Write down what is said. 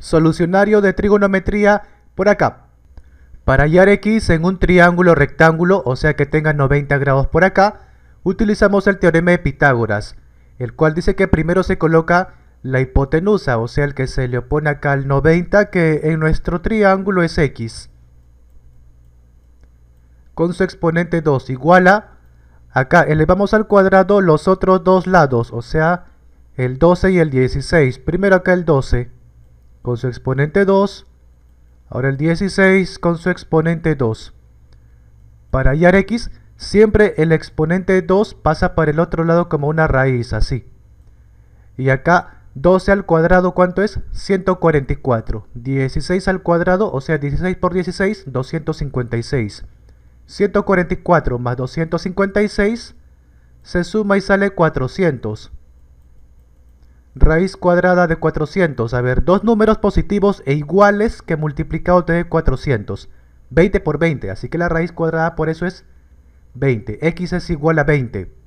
solucionario de trigonometría por acá. Para hallar x en un triángulo rectángulo, o sea que tenga 90 grados por acá, utilizamos el teorema de Pitágoras, el cual dice que primero se coloca la hipotenusa, o sea el que se le opone acá al 90, que en nuestro triángulo es x, con su exponente 2 igual a, acá elevamos al cuadrado los otros dos lados, o sea el 12 y el 16, primero acá el 12, con su exponente 2. Ahora el 16 con su exponente 2. Para hallar x, siempre el exponente 2 pasa para el otro lado como una raíz, así. Y acá 12 al cuadrado, ¿cuánto es? 144. 16 al cuadrado, o sea 16 por 16, 256. 144 más 256 se suma y sale 400. Raíz cuadrada de 400. A ver, dos números positivos e iguales que multiplicado de 400. 20 por 20, así que la raíz cuadrada por eso es 20. X es igual a 20.